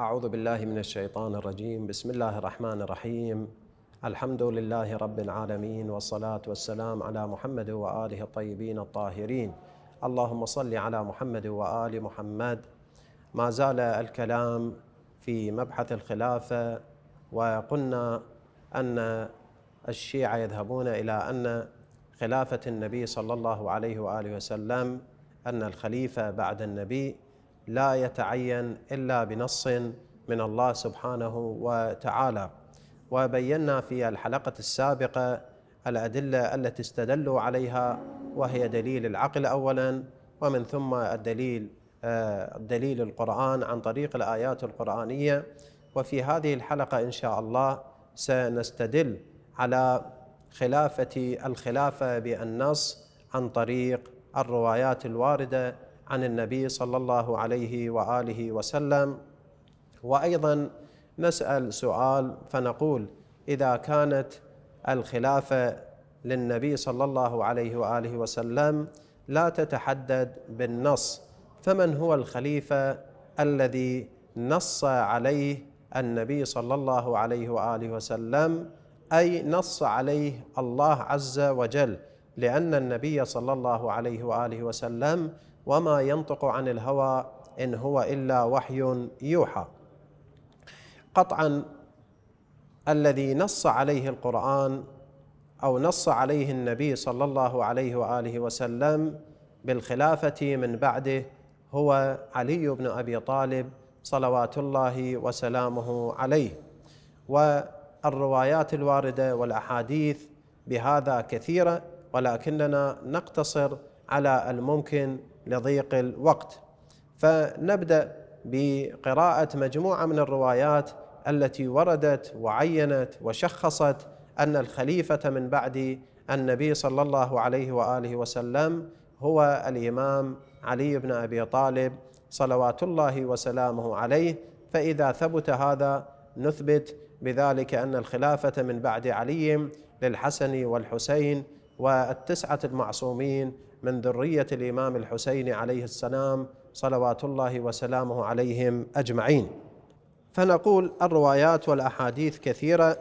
أعوذ بالله من الشيطان الرجيم بسم الله الرحمن الرحيم الحمد لله رب العالمين والصلاة والسلام على محمد وآله الطيبين الطاهرين اللهم صل على محمد وآل محمد ما زال الكلام في مبحث الخلافة وقلنا أن الشيعة يذهبون إلى أن خلافة النبي صلى الله عليه وآله وسلم أن الخليفة بعد النبي لا يتعين الا بنص من الله سبحانه وتعالى وبينا في الحلقه السابقه الادله التي استدلوا عليها وهي دليل العقل اولا ومن ثم الدليل آه، دليل القران عن طريق الايات القرانيه وفي هذه الحلقه ان شاء الله سنستدل على خلافه الخلافه بالنص عن طريق الروايات الوارده عن النبي صلى الله عليه واله وسلم وايضا نسال سؤال فنقول اذا كانت الخلافه للنبي صلى الله عليه واله وسلم لا تتحدد بالنص فمن هو الخليفه الذي نص عليه النبي صلى الله عليه واله وسلم اي نص عليه الله عز وجل لان النبي صلى الله عليه واله وسلم وما ينطق عن الهوى إن هو إلا وحي يوحى قطعا الذي نص عليه القرآن أو نص عليه النبي صلى الله عليه وآله وسلم بالخلافة من بعده هو علي بن أبي طالب صلوات الله وسلامه عليه والروايات الوارده والاحاديث بهذا كثيره ولكننا نقتصر على الممكن لضيق الوقت فنبدا بقراءه مجموعه من الروايات التي وردت وعينت وشخصت ان الخليفه من بعد النبي صلى الله عليه واله وسلم هو الامام علي بن ابي طالب صلوات الله وسلامه عليه فاذا ثبت هذا نثبت بذلك ان الخلافه من بعد علي للحسن والحسين والتسعة المعصومين من ذرية الإمام الحسين عليه السلام صلوات الله وسلامه عليهم أجمعين فنقول الروايات والأحاديث كثيرة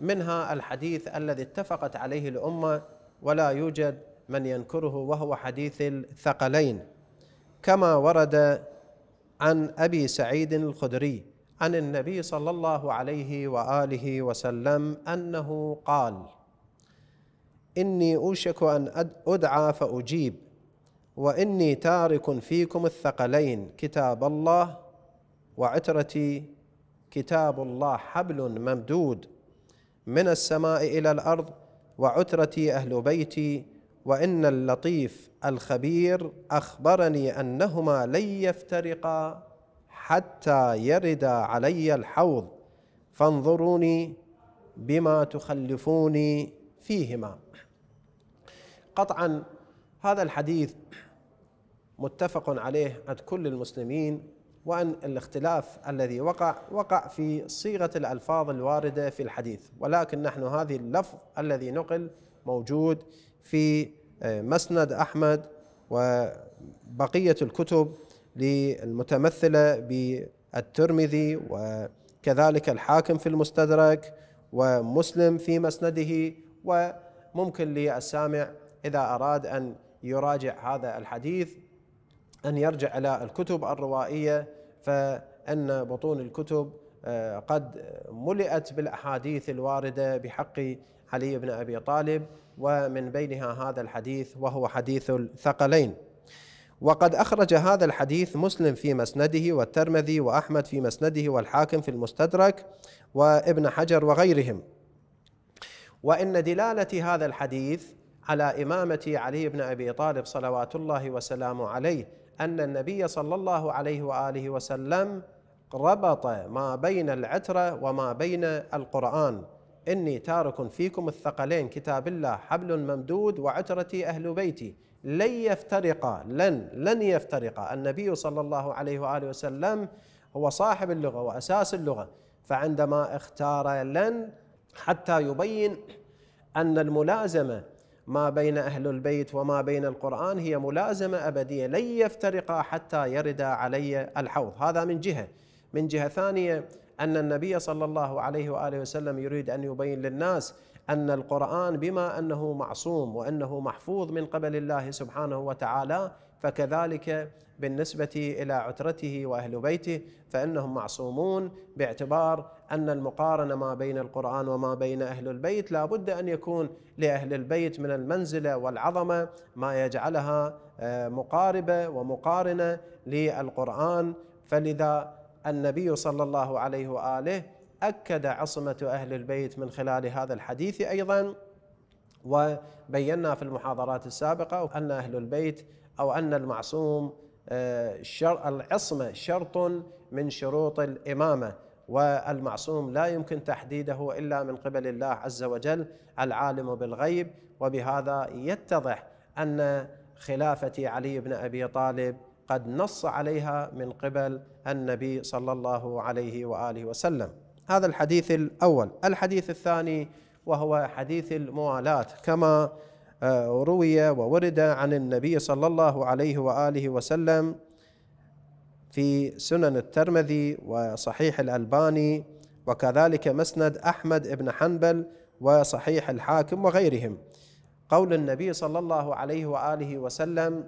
منها الحديث الذي اتفقت عليه الأمة ولا يوجد من ينكره وهو حديث الثقلين كما ورد عن أبي سعيد الخدري عن النبي صلى الله عليه وآله وسلم أنه قال إني أوشك أن أدعى فأجيب وإني تارك فيكم الثقلين كتاب الله وعترتي كتاب الله حبل ممدود من السماء إلى الأرض وعترتي أهل بيتي وإن اللطيف الخبير أخبرني أنهما لن يفترقا حتى يرد علي الحوض فانظروني بما تخلفوني فيهما قطعا هذا الحديث متفق عليه عند كل المسلمين وان الاختلاف الذي وقع وقع في صيغه الالفاظ الوارده في الحديث ولكن نحن هذه اللفظ الذي نقل موجود في آه، مسند احمد وبقيه الكتب المتمثله بالترمذي وكذلك الحاكم في المستدرك ومسلم في مسنده وممكن للسامع اذا اراد ان يراجع هذا الحديث ان يرجع الى الكتب الروائيه فان بطون الكتب آه، قد ملئت بالاحاديث الوارده بحق علي بن ابي طالب ومن بينها هذا الحديث وهو حديث الثقلين. وقد أخرج هذا الحديث مسلم في مسنده والترمذي وأحمد في مسنده والحاكم في المستدرك وابن حجر وغيرهم وان دلاله هذا الحديث على امامه علي بن ابي طالب صلوات الله وسلامه عليه ان النبي صلى الله عليه واله وسلم ربط ما بين العتره وما بين القران اني تارك فيكم الثقلين كتاب الله حبل ممدود وعترتي اهل بيتي لن يفترقا لن لن يفترقا النبي صلى الله عليه واله وسلم هو صاحب اللغه واساس اللغه فعندما اختار لن حتى يبين ان الملازمه ما بين اهل البيت وما بين القران هي ملازمه ابديه لن يفترقا حتى يردا علي الحوض هذا من جهه من جهه ثانيه ان النبي صلى الله عليه واله وسلم يريد ان يبين للناس ان القران بما انه معصوم وانه محفوظ من قبل الله سبحانه وتعالى فكذلك بالنسبه الى عترته واهل بيته فانهم معصومون باعتبار ان المقارنه ما بين القران وما بين اهل البيت لا بد ان يكون لاهل البيت من المنزله والعظمه ما يجعلها آه، مقاربه ومقارنه للقران فلذا النبي صلى الله عليه واله اكد عصمه اهل البيت من خلال هذا الحديث ايضا وبينا في المحاضرات السابقه ان اهل البيت او ان المعصوم آه، العصمه شرط من شروط الامامه والمعصوم لا يمكن تحديده الا من قبل الله عز وجل العالم بالغيب وبهذا يتضح ان خلافه علي بن ابي طالب قد نص عليها من قبل النبي صلى الله عليه واله وسلم. هذا الحديث الاول، الحديث الثاني وهو حديث الموالاه كما آه، روي وورد عن النبي صلى الله عليه واله وسلم في سنن الترمذي وصحيح الألباني وكذلك مسند أحمد بن حنبل وصحيح الحاكم وغيرهم قول النبي صلى الله عليه وآله وسلم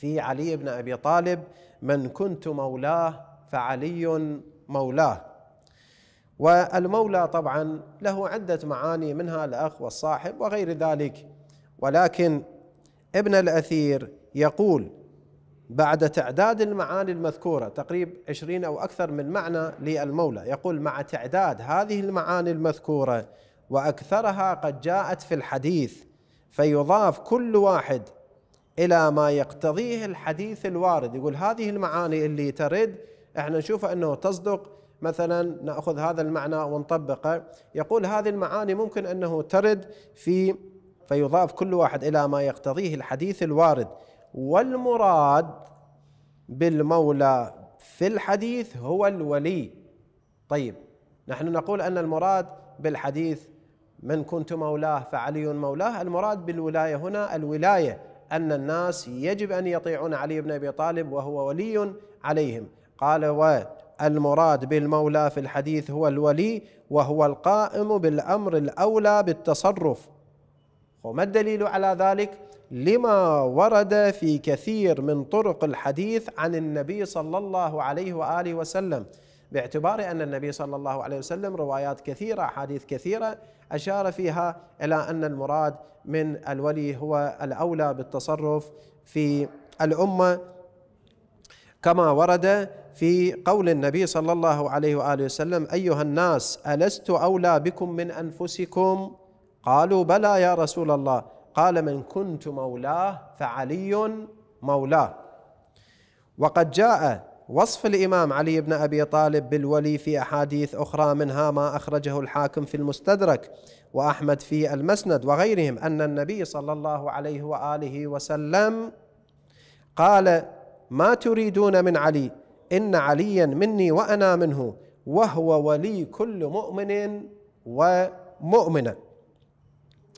في علي بن ابي طالب من كنت مولاه فعلي مولاه والمولى طبعا له عده معاني منها الاخ والصاحب وغير ذلك ولكن ابن الاثير يقول بعد تعداد المعاني المذكوره تقريب 20 او اكثر من معنى للمولى يقول مع تعداد هذه المعاني المذكوره واكثرها قد جاءت في الحديث فيضاف كل واحد الى ما يقتضيه الحديث الوارد يقول هذه المعاني اللي ترد احنا نشوفها انه تصدق مثلا ناخذ هذا المعنى ونطبقه يقول هذه المعاني ممكن انه ترد في فيضاف كل واحد الى ما يقتضيه الحديث الوارد والمراد بالمولى في الحديث هو الولي طيب نحن نقول ان المراد بالحديث من كنت مولاه فعلي مولاه المراد بالولايه هنا الولايه أن الناس يجب أن يطيعون علي بن أبي طالب وهو ولي عليهم قال والمراد بالمولى في الحديث هو الولي وهو القائم بالأمر الأولى بالتصرف وما الدليل على ذلك؟ لما ورد في كثير من طرق الحديث عن النبي صلى الله عليه واله وسلم باعتبار ان النبي صلى الله عليه وسلم روايات كثيره احاديث كثيره اشار فيها الى ان المراد من الولي هو الاولى بالتصرف في الامه كما ورد في قول النبي صلى الله عليه واله وسلم ايها الناس الست اولى بكم من انفسكم قالوا بلى يا رسول الله قال من كنت مولاه فعلي مولاه وقد جاء وصف الإمام علي بن أبي طالب بالولي في أحاديث أخرى منها ما أخرجه الحاكم في المستدرك وأحمد في المسند وغيرهم أن النبي صلى الله عليه وآله وسلم قال ما تريدون من علي إن عليا مني وأنا منه وهو ولي كل مؤمن ومؤمنة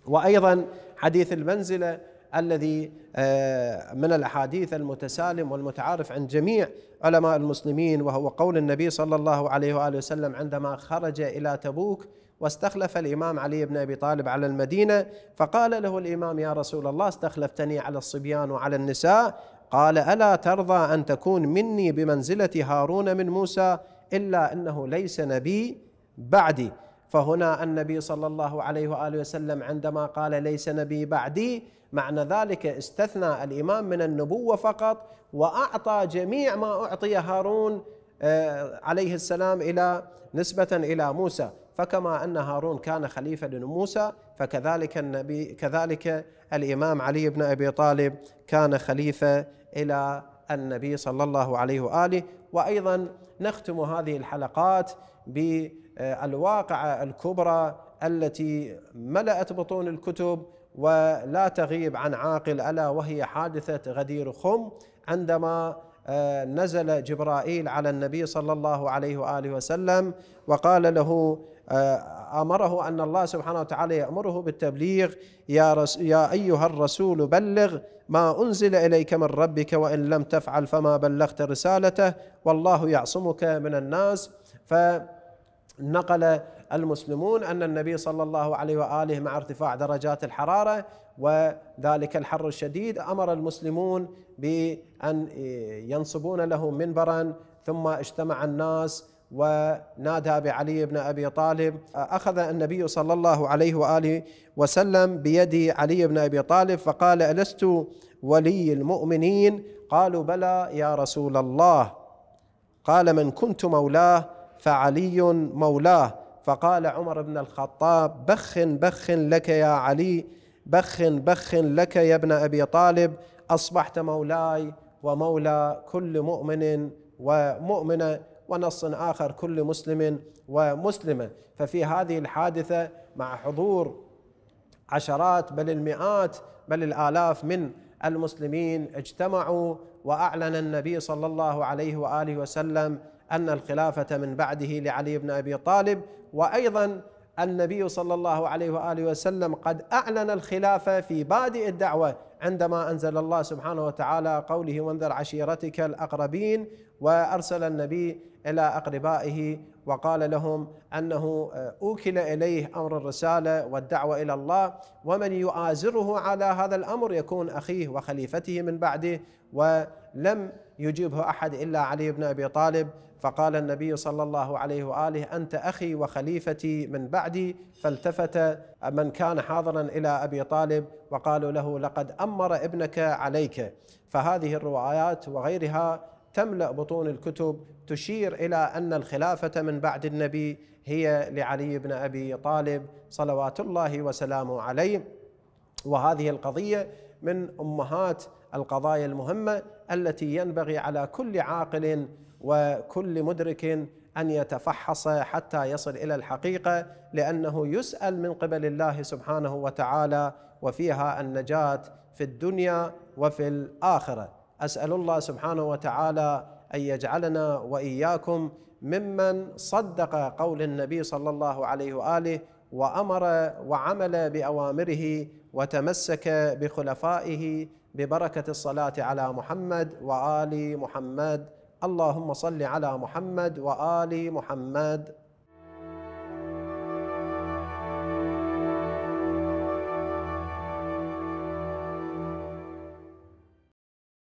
وأيضا حديث المنزلة الذي آه، من الاحاديث المتسالم والمتعارف عند جميع علماء المسلمين وهو قول النبي صلى الله عليه واله وسلم عندما خرج الى تبوك واستخلف الامام علي بن ابي طالب على المدينه فقال له الامام يا رسول الله استخلفتني على الصبيان وعلى النساء قال الا ترضى ان تكون مني بمنزله هارون من موسى الا انه ليس نبي بعدي فهنا النبي صلى الله عليه واله وسلم عندما قال ليس نبي بعدي معنى ذلك استثنى الامام من النبوه فقط واعطى جميع ما اعطي هارون آه، عليه السلام الى نسبه الى موسى فكما ان هارون كان خليفه لموسى فكذلك النبي كذلك الامام علي بن ابي طالب كان خليفه الى النبي صلى الله عليه واله وايضا نختم هذه الحلقات ب آه، الواقعة الكبرى التي ملأت بطون الكتب ولا تغيب عن عاقل ألا وهي حادثة غدير خم عندما آه، نزل جبرائيل على النبي صلى الله عليه واله وسلم وقال له آه، امره ان الله سبحانه وتعالى يامره بالتبليغ يا رس يا ايها الرسول بلغ ما انزل اليك من ربك وان لم تفعل فما بلغت رسالته والله يعصمك من الناس ف نقل المسلمون ان النبي صلى الله عليه واله مع ارتفاع درجات الحراره وذلك الحر الشديد امر المسلمون بان ينصبون له منبرا ثم اجتمع الناس ونادى بعلي بن ابي طالب اخذ النبي صلى الله عليه واله وسلم بيد علي بن ابي طالب فقال الست ولي المؤمنين قالوا بلى يا رسول الله قال من كنت مولاه فعلي مولاه فقال عمر بن الخطاب بخ بخ لك يا علي بخ بخ لك يا ابن ابي طالب اصبحت مولاي ومولى كل مؤمن ومؤمنه ونص اخر كل مسلم ومسلمه ففي هذه الحادثه مع حضور عشرات بل المئات بل الالاف من المسلمين اجتمعوا واعلن النبي صلى الله عليه واله وسلم ان الخلافه من بعده لعلي بن ابي طالب وايضا النبي صلى الله عليه واله وسلم قد اعلن الخلافه في بادئ الدعوه عندما انزل الله سبحانه وتعالى قوله وانذر عشيرتك الاقربين وارسل النبي الى اقربائه وقال لهم انه آه، اوكل اليه امر الرساله والدعوه الى الله ومن يؤازره على هذا الامر يكون اخيه وخليفته من بعده ولم يجيبه احد الا علي بن ابي طالب فقال النبي صلى الله عليه واله انت اخي وخليفتي من بعدي فالتفت من كان حاضرا الى ابي طالب وقالوا له لقد امر ابنك عليك فهذه الروايات وغيرها تملا بطون الكتب تشير الى ان الخلافه من بعد النبي هي لعلي بن ابي طالب صلوات الله وسلامه عليه وهذه القضيه من امهات القضايا المهمه التي ينبغي على كل عاقل وكل مدرك ان يتفحص حتى يصل الى الحقيقه لانه يسال من قبل الله سبحانه وتعالى وفيها النجاه في الدنيا وفي الاخره اسال الله سبحانه وتعالى ان يجعلنا واياكم ممن صدق قول النبي صلى الله عليه واله وامر وعمل باوامره وتمسك بخلفائه ببركه الصلاه على محمد وال محمد اللهم صل على محمد وال محمد